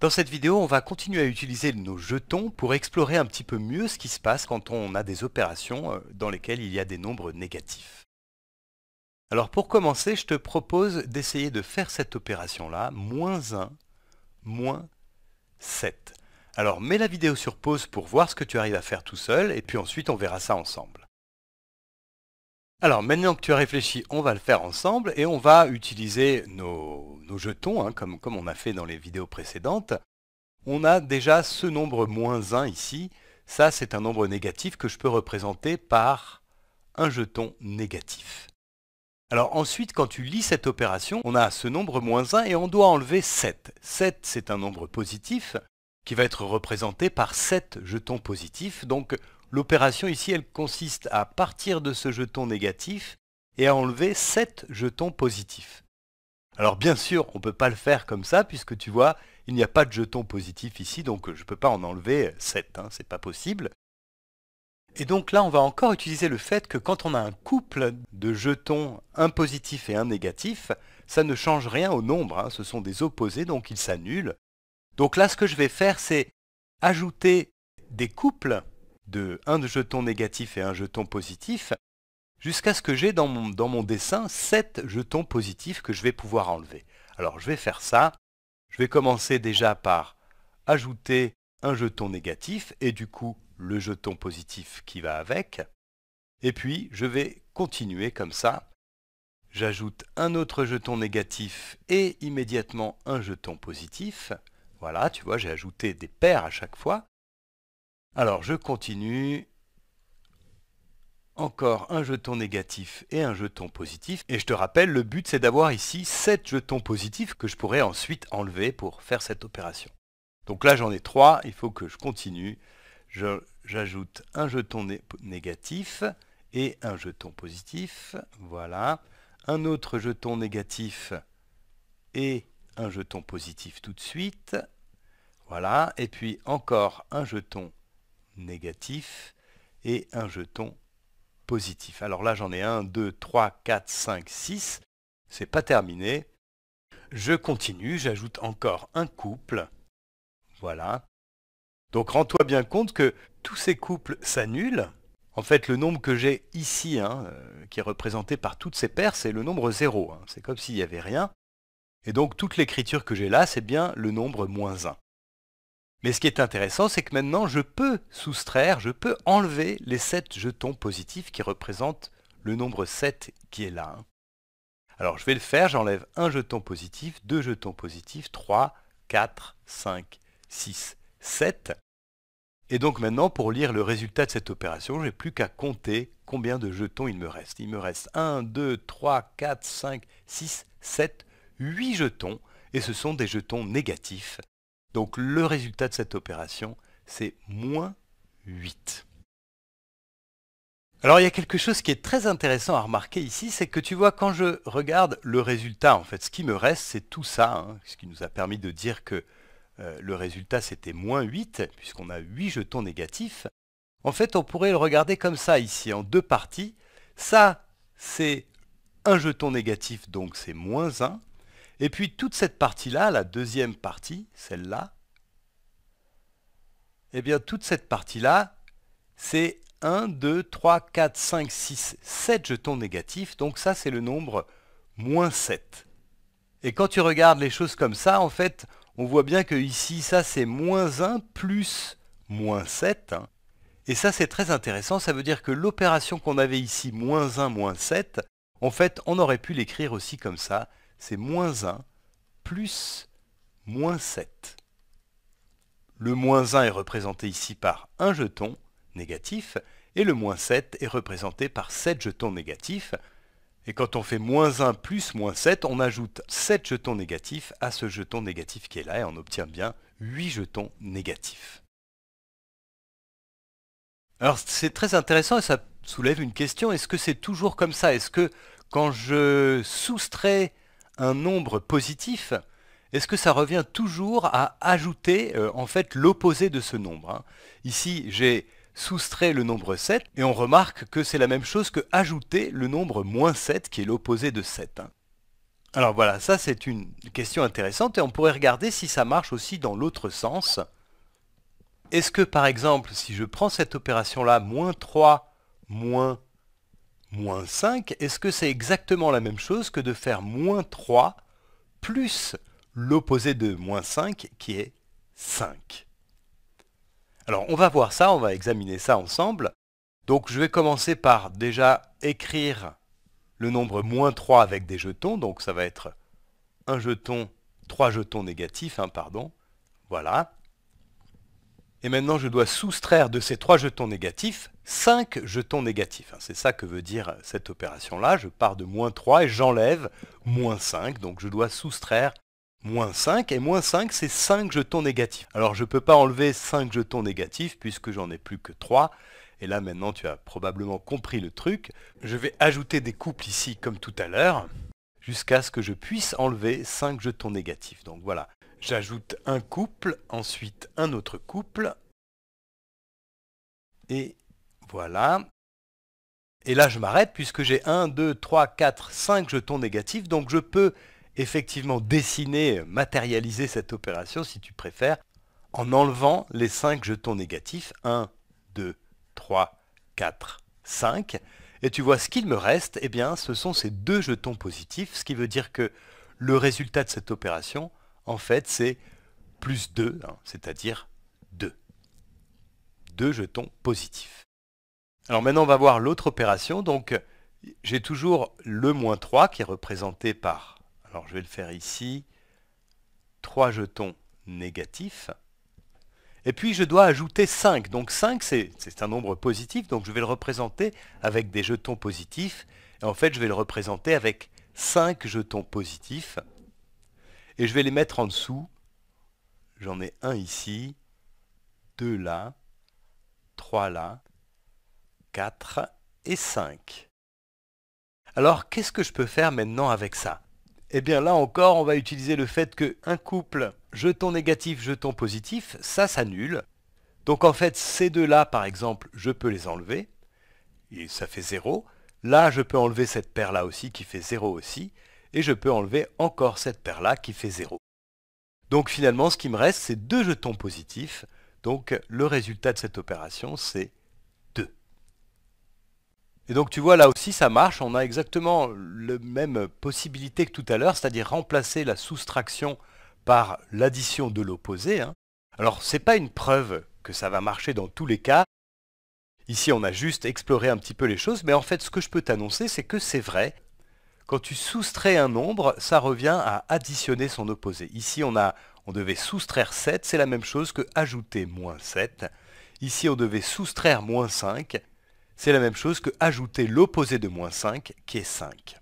Dans cette vidéo, on va continuer à utiliser nos jetons pour explorer un petit peu mieux ce qui se passe quand on a des opérations euh, dans lesquelles il y a des nombres négatifs. Alors pour commencer, je te propose d'essayer de faire cette opération-là, moins 1, moins 7. Alors mets la vidéo sur pause pour voir ce que tu arrives à faire tout seul, et puis ensuite on verra ça ensemble. Alors maintenant que tu as réfléchi, on va le faire ensemble et on va utiliser nos, jetons, hein, comme, on a fait dans les vidéos précédentes. On a déjà ce nombre moins 1 ici. Ça, c'est un nombre négatif que je peux représenter par un jeton négatif. Alors ensuite, quand tu lis cette opération, on a ce nombre moins 1 et on doit enlever 7. 7, c'est un nombre positif qui va être représenté par 7 jetons positifs, donc L'opération ici, elle consiste à partir de ce jeton négatif et à enlever 7 jetons positifs. Alors bien sûr, on ne peut pas le faire comme ça, puisque tu vois, il n'y a pas de jeton positif ici, donc euh, je ne peux pas en enlever 7, euh, ce hein, c'est pas possible. Et donc là, on va encore utiliser le fait que quand on a un couple de jetons, un positif et un négatif, ça ne change rien au nombre, hein, ce sont des opposés, donc ils s'annulent. Donc là, ce que je vais faire, c'est ajouter des couples de un jeton négatif et un jeton positif, jusqu'à ce que j'ai dans mon, dessin 7 jetons positifs que je vais pouvoir enlever. Alors je vais faire ça, je vais commencer déjà par ajouter un jeton négatif et du coup le jeton positif qui va avec, et puis je vais continuer comme ça. J'ajoute un autre jeton négatif et immédiatement un jeton positif. Voilà, tu vois, j'ai ajouté des paires à chaque fois. Alors, je continue. Encore un jeton négatif et un jeton positif. Et je te rappelle, le but c'est d'avoir ici 7 jetons positifs que je pourrais ensuite enlever pour faire cette opération. Donc là j'en ai 3, il faut que je continue. J'ajoute un jeton négatif et un jeton positif. Voilà. Un autre jeton négatif et un jeton positif tout de suite. Voilà. Et puis encore un jeton négatif et un jeton positif. Alors là, j'en ai un, deux, trois, quatre, cinq, six. C'est pas terminé. Je continue, j'ajoute encore un couple. Voilà. Donc rends-toi bien compte que tous ces couples s'annulent. En fait, le nombre que j'ai ici, hein, euh, qui est représenté par toutes ces paires, c'est le nombre 0. Hein. C'est comme s'il n'y avait rien. Et donc toute l'écriture que j'ai là, c'est bien le nombre moins 1. Mais ce qui est intéressant, c'est que maintenant, je peux soustraire, je peux enlever les 7 jetons positifs qui représentent le nombre 7 qui est là. Hein. Alors je vais le faire, j'enlève un jeton positif, deux jetons positifs, 3, 4, 5, 6, 7. Et donc maintenant, pour lire le résultat de cette opération, je n'ai plus qu'à compter combien de jetons il me reste. Il me reste 1, 2, 3, 4, 5, 6, 7, 8 jetons, et ce sont des jetons négatifs donc le résultat de cette opération, c'est moins 8. Alors il y a quelque chose qui est très intéressant à remarquer ici, c'est que tu vois quand je regarde le résultat, en fait ce qui me reste c'est tout ça, hein, ce qui nous a permis de dire que euh, le résultat c'était moins 8, puisqu'on a 8 jetons négatifs. En fait on pourrait le regarder comme ça ici, en deux parties. Ça c'est un jeton négatif donc c'est moins 1, et puis toute cette partie-là, la deuxième partie, celle-là, eh bien toute cette partie-là, c'est 1, 2, 3, 4, 5, 6, 7 jetons négatifs. Donc ça, c'est le nombre moins 7. Et quand tu regardes les choses comme ça, en fait, on voit bien qu'ici, ça, c'est moins 1 plus moins 7. Et ça, c'est très intéressant. Ça veut dire que l'opération qu'on avait ici, moins 1, moins 7, en fait, on aurait pu l'écrire aussi comme ça, c'est moins 1 plus moins 7. Le moins 1 est représenté ici par un jeton négatif, et le moins 7 est représenté par 7 jetons négatifs. Et quand on fait moins 1 plus moins 7, on ajoute 7 jetons négatifs à ce jeton négatif qui est là, et on obtient bien 8 jetons négatifs. Alors c'est très intéressant et ça soulève une question, est-ce que c'est toujours comme ça Est-ce que quand je soustrais un nombre positif, est-ce que ça revient toujours à ajouter euh, en fait l'opposé de ce nombre hein Ici, j'ai soustrait le nombre 7 et on remarque que c'est la même chose que ajouter le nombre moins 7 qui est l'opposé de 7. Hein. Alors voilà, ça c'est une question intéressante et on pourrait regarder si ça marche aussi dans l'autre sens. Est-ce que par exemple, si je prends cette opération là, moins 3 moins moins 5, est-ce que c'est exactement la même chose que de faire moins 3 plus l'opposé de moins 5 qui est 5 Alors on va voir ça, on va examiner ça ensemble. Donc je vais commencer par déjà écrire le nombre moins 3 avec des jetons, donc ça va être un jeton, trois jetons négatifs, hein, pardon, voilà. Et maintenant je dois soustraire de ces trois jetons négatifs 5 jetons négatifs. Hein, c'est ça que veut dire cette opération-là. Je pars de moins 3 et j'enlève moins 5. Donc je dois soustraire moins 5. Et moins 5, c'est 5 jetons négatifs. Alors je ne peux pas enlever 5 jetons négatifs puisque j'en ai plus que 3. Et là maintenant, tu as probablement compris le truc. Je vais ajouter des couples ici comme tout à l'heure jusqu'à ce que je puisse enlever 5 jetons négatifs. Donc voilà, j'ajoute un couple, ensuite un autre couple, et voilà. Et là, je m'arrête puisque j'ai 1, 2, 3, 4, 5 jetons négatifs. Donc je peux effectivement dessiner, matérialiser cette opération, si tu préfères, en enlevant les 5 jetons négatifs. 1, 2, 3, 4, 5. Et tu vois, ce qu'il me reste, eh bien, ce sont ces deux jetons positifs, ce qui veut dire que le résultat de cette opération, en fait, c'est plus 2, hein, c'est-à-dire 2. 2 jetons positifs. Alors maintenant, on va voir l'autre opération. Donc, j'ai toujours le moins 3 qui est représenté par, alors je vais le faire ici, 3 jetons négatifs. Et puis je dois ajouter 5. Donc 5, c'est un nombre positif, donc je vais le représenter avec des jetons positifs. en fait, je vais le représenter avec 5 jetons positifs. Et je vais les mettre en dessous. J'en ai un ici, deux là, trois là, 4 et 5. Alors qu'est-ce que je peux faire maintenant avec ça Eh bien là encore, on va utiliser le fait qu'un couple jeton négatif, jeton positif, ça s'annule. Donc en fait, ces deux-là, par exemple, je peux les enlever. Et ça fait 0. Là, je peux enlever cette paire-là aussi qui fait 0 aussi. Et je peux enlever encore cette paire-là qui fait 0. Donc finalement, ce qui me reste, c'est deux jetons positifs. Donc le résultat de cette opération, c'est et donc tu vois là aussi ça marche, on a exactement la même possibilité que tout à l'heure, c'est-à-dire remplacer la soustraction par l'addition de l'opposé. Hein. Alors ce n'est pas une preuve que ça va marcher dans tous les cas. Ici on a juste exploré un petit peu les choses, mais en fait ce que je peux t'annoncer c'est que c'est vrai. Quand tu soustrais un nombre, ça revient à additionner son opposé. Ici on, a, on devait soustraire 7, c'est la même chose que ajouter moins 7. Ici on devait soustraire moins 5, c'est la même chose que ajouter l'opposé de moins 5, qui est 5.